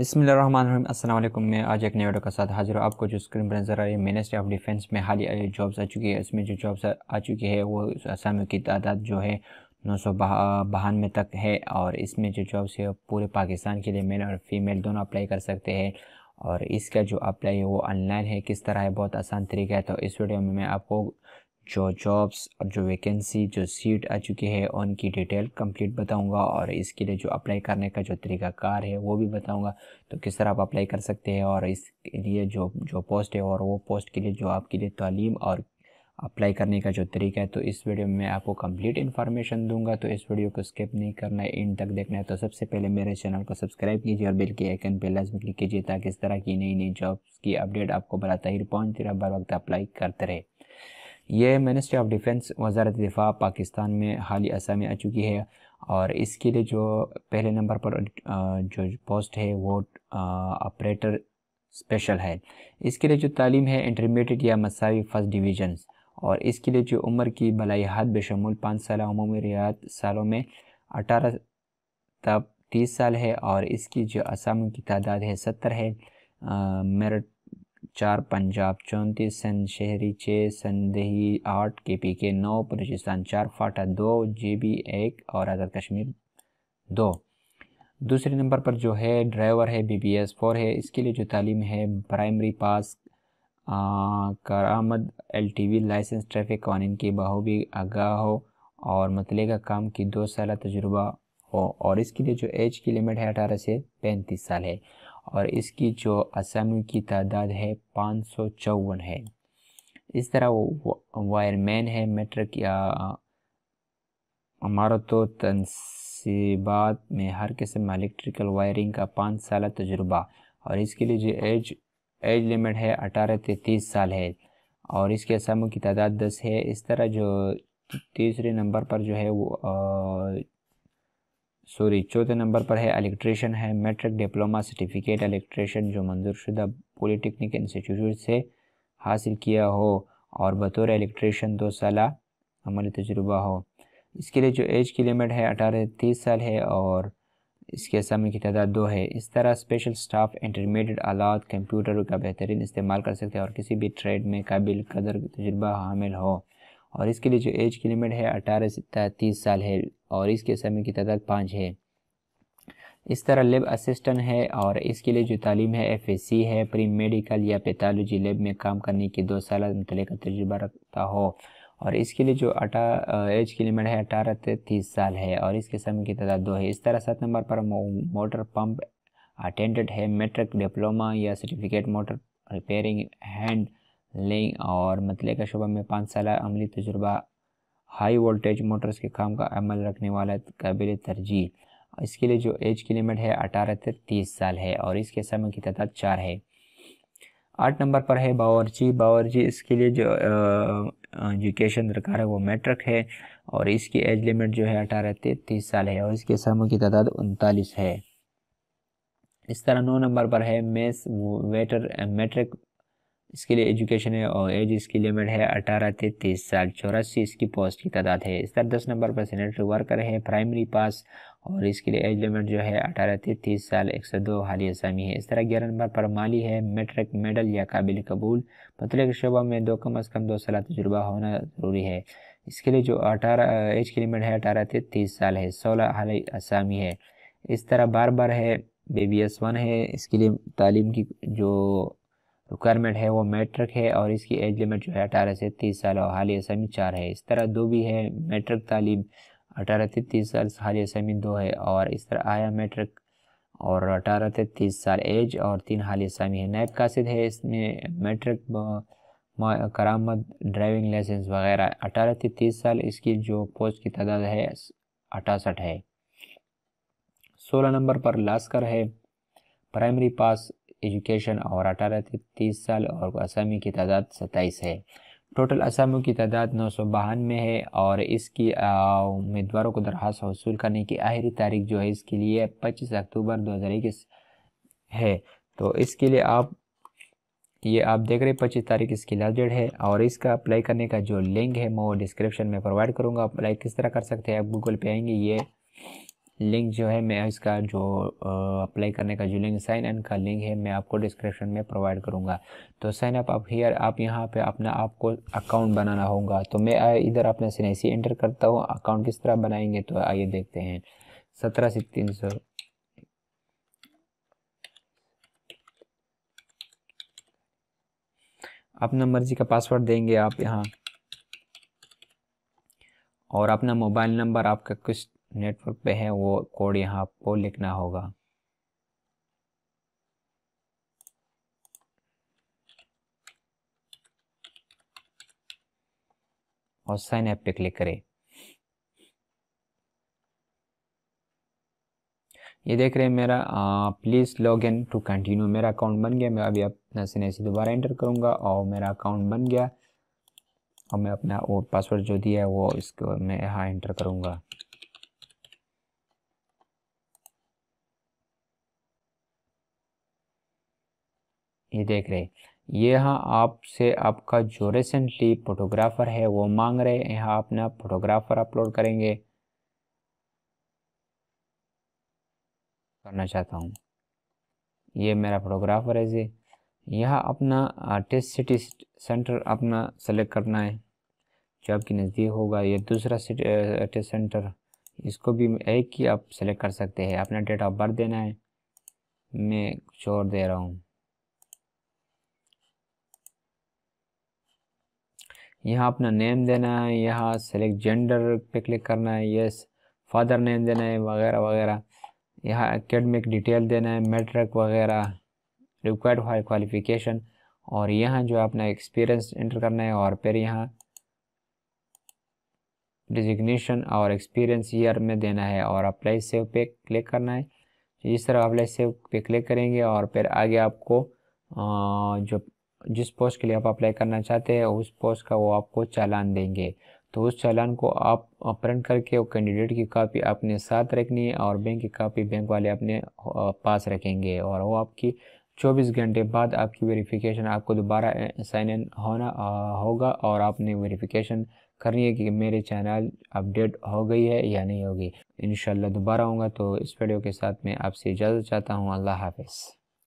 अस्सलाम वालेकुम मैं आज एक नए वीडियो के साथ हाजिर हूँ आपको जो स्क्रीन पर नज़र आ रही है मिनिस्ट्री ऑफ डिफेंस में हाल ही जॉब्स आ चुकी है इसमें जो जॉब्स आ चुकी है वो असामियों की तादाद जो है नौ सौ बहानवे तक है और इसमें जो जॉब्स है पूरे पाकिस्तान के लिए मेल और फीमेल दोनों अप्लाई कर सकते हैं और इसका जो अप्लाई है वो ऑनलाइन है किस तरह है बहुत आसान तरीका है तो इस वीडियो में मैं आपको जो जॉब्स और जो वैकेंसी जो सीट आ चुकी है उनकी डिटेल कंप्लीट बताऊंगा और इसके लिए जो अप्लाई करने का जो तरीकाकार है वो भी बताऊंगा तो किस तरह आप अप्लाई कर सकते हैं और इसके लिए जो जो पोस्ट है और वो पोस्ट के लिए जो आपके लिए तालीम और अप्लाई करने का जो तरीका है तो इस वीडियो में मैं आपको कंप्लीट इन्फॉर्मेशन दूंगा तो इस वीडियो को स्किप नहीं करना है एंड तक देखना है तो सबसे पहले मेरे चैनल को सब्सक्राइब कीजिए और बिल के आइकन पर लाजमी क्लिक कीजिए ताकि इस तरह की नई नई जॉब्स की अपडेट आपको बला तहिर पहुँचती रहे बर वक्त अप्लाई करते रहे ये मिनिस्ट्री ऑफ डिफेंस वजारत दिफा पाकिस्तान में हाल असा में आ चुकी है और इसके लिए जो पहले नंबर पर जो पोस्ट है वो ऑपरेटर स्पेशल है इसके लिए जो तालीम है इंटरमीडिएट या मसावी फर्स्ट डिवीजन और इसके लिए जो उम्र की भलाई हाथ बेशमूल पाँच साल अमूमी रियात सालों में अठारह तब तीस साल है और इसकी जो असामों की तादाद है सत्तर है मेरठ चार पंजाब चौंतीस सन शहरी छः संदेही आठ के पी के नौ बलूचिस्तान चार फाटा दो जे बी एक और आज़ाद कश्मीर दो दूसरे नंबर पर जो है ड्राइवर है बी बी एस फोर है इसके लिए जो तालीम है प्राइमरी पास करामद L T V licence traffic कानून की बखूबी आगाह हो और मतले का काम की दो साल तजुर्बा हो और इसके लिए जो एज की लिमिट है अठारह से पैंतीस साल है और इसकी जो असम की तादाद है पाँच है इस तरह वो वायरमैन है मेट्रिक या इमारत तो तनसीबात में हर किस्म इलेक्ट्रिकल वायरिंग का पाँच साल तजुर्बा और इसके लिए जो एज एज लिमिट है अठारह से तीस साल है और इसके असामों की तादाद दस है इस तरह जो तीसरे नंबर पर जो है वो सॉरी चौथे नंबर पर है इलेक्ट्रिशन है मेट्रिक डिप्लोमा सर्टिफिकेट इलेक्ट्रिशन जो मंजूरशुदा पॉलिटेक्निक इंस्टीट्यूट से हासिल किया हो और बतौर इलेक्ट्रिशन दो साल अमली तजुर्बा हो इसके लिए जो एज की लिमिट है अठारह तीस साल है और इसके समय की तादाद दो है इस तरह स्पेशल स्टाफ इंटरमीडियट आलात कंप्यूटर का बेहतरीन इस्तेमाल कर सकते हैं और किसी भी ट्रेड में काबिल कदर तजुर्बा हामिल हो और इसके लिए जो एज की लिमिट है अठारह से तीस साल है और इसके समय की तादाद पाँच है इस तरह लेब असिस्टेंट है और इसके लिए जो तालीम है एफ एस सी है प्री मेडिकल या पैथालोजी लेब में काम करने की दो साल मतलब तजुर्बा रखता हो और इसके लिए जो अटा एज की लिमिट है अठारह से तीस साल है और इसके समय की तादाद दो है इस तरह सात नंबर पर मोटर पम्प अटेंडेंट है मेट्रिक डिप्लोमा या सर्टिफिकेट मोटर रिपेयरिंग हैंड लें और मतले का शुबा में पाँच साल अमली तजुर्बा हाई वोल्टेज मोटर्स के काम का अमल रखने वाला काबिल तरजीह इसके लिए जो एज की लिमिट है अठारह से तीस साल है और इसके समय की तादाद चार है आठ नंबर पर है बावरची बावरची इसके लिए जो एजुकेशन दरकार है वो मैट्रिक है और इसकी एज लिमिट जो है अठारह से तीस साल है और इसके समूह की तादाद उनतालीस है इस तरह नौ नंबर पर है मेस वेटर मैट्रिक इसके लिए एजुकेशन है और एज इसकी लिमिट है अठारह से तीस साल चौरासी इसकी पोस्ट की तादाद है इस तरह दस नंबर पर सेनेटरी वर्कर है प्राइमरी पास और इसके लिए एज लिमिट जो है अठारह से तीस साल एक सौ दो हाली असामी है इस तरह ग्यारह नंबर पर माली है मेट्रिक मेडल या काबिल कबूल मतलब शोबा में दो कम अज़ कम दो साल तजुर्बा होना ज़रूरी है इसके लिए जो अठारह एज की लिमिट है अठारह से तीस साल है सोलह हाली असामी है इस तरह बार बार है बी बी एस वन है इसके लिए तालीम की जो रिक्वायरमेंट है वो मैट्रिक है और इसकी एज लिमिट जो है अठारह से तीस साल और हालिया समी चार है इस तरह दो भी है मैट्रिक तालीम अठारह से तीस साल हालिया समी दो है और इस तरह आया मैट्रिक और अठारह से तीस साल एज और तीन हाल समी है नायब कासिद है इसमें मैट्रिक करामद ड्राइविंग लाइसेंस वगैरह अठारह से तीस साल इसकी जो पोस्ट की तादाद है अठासठ है सोलह नंबर पर लास्कर है प्राइमरी पास एजुकेशन और अठारह से तीस साल और असामी की तादाद सत्ताईस है टोटल असामियों की तादाद नौ सौ बहानवे है और इसकी उम्मीदवारों को दरख्वास्त वसूल करने की आखिरी तारीख जो है इसके लिए पच्चीस अक्टूबर दो हज़ार इक्कीस है तो इसके लिए आप ये आप देख रहे हैं पच्चीस तारीख इसकी लास्ट डेट है और इसका अप्लाई करने का जो लिंक है मैं वो डिस्क्रिप्शन में प्रोवाइड करूँगा अप्लाई किस तरह कर सकते हैं आप गूगल पे आएंगे ये लिंक जो है मैं इसका जो अप्लाई करने का जो लिंक साइन इन का लिंक है मैं आपको डिस्क्रिप्शन में प्रोवाइड करूँगा तो साइन अप आप हियर आप यहाँ पे अपना आपको अकाउंट बनाना होगा तो मैं इधर अपना सिनेसी एंटर करता हूँ अकाउंट किस तरह बनाएंगे तो आइए देखते हैं सत्रह से तीन सौ अपना मर्जी का पासवर्ड देंगे आप यहाँ और अपना मोबाइल नंबर आपका कुछ नेटवर्क पे है वो कोड यहाँ आपको लिखना होगा और साइन ऐप पे क्लिक करें ये देख रहे हैं मेरा please log in to continue मेरा अकाउंट बन गया मैं अभी अपना से दोबारा एंटर करूंगा और मेरा अकाउंट बन गया और मैं अपना वो पासवर्ड जो दिया है वो इसको मैं यहाँ एंटर करूंगा ये देख रहे ये यहाँ आपसे आपका जो रिसेंटली फोटोग्राफर है वो मांग रहे हैं यहाँ अपना फोटोग्राफर अपलोड करेंगे करना चाहता हूँ ये मेरा फोटोग्राफर है जी यहाँ अपना टेस्ट सिटी सेंटर अपना सेलेक्ट करना है जो आपके नज़दीक होगा ये दूसरा टेस्ट सेंटर इसको भी एक ही आप सेलेक्ट कर सकते हैं अपना डेट ऑफ बर्थ देना है मैं कुछ और दे रहा हूँ यहाँ अपना नेम देना है यहाँ सेलेक्ट जेंडर पे क्लिक करना है यस फादर नेम देना है वगैरह वगैरह यहाँ एकेडमिक डिटेल देना है मेट्रिक वगैरह रिक्वायर्ड फॉर क्वालिफिकेशन और यहाँ जो अपना एक्सपीरियंस एंटर करना है और फिर यहाँ डिजिग्नेशन और एक्सपीरियंस ईयर में देना है और अप्लाई सेव पे क्लिक करना है इस तरह अप्लाई सेव पे क्लिक करेंगे और फिर आगे आपको जो जिस पोस्ट के लिए आप अप्लाई करना चाहते हैं उस पोस्ट का वो आपको चालान देंगे तो उस चालान को आप प्रिंट करके वो कैंडिडेट की कापी अपने साथ रखनी है और बैंक की कापी बैंक वाले अपने पास रखेंगे और वो आपकी 24 घंटे बाद आपकी वेरिफिकेशन आपको दोबारा साइन इन होना होगा और आपने वेरिफिकेशन करनी है कि मेरे चैनल अपडेट हो गई है या नहीं होगी इन दोबारा होगा तो इस वीडियो के साथ मैं आपसे इजाज़त चाहता हूँ अल्लाह हाफिज़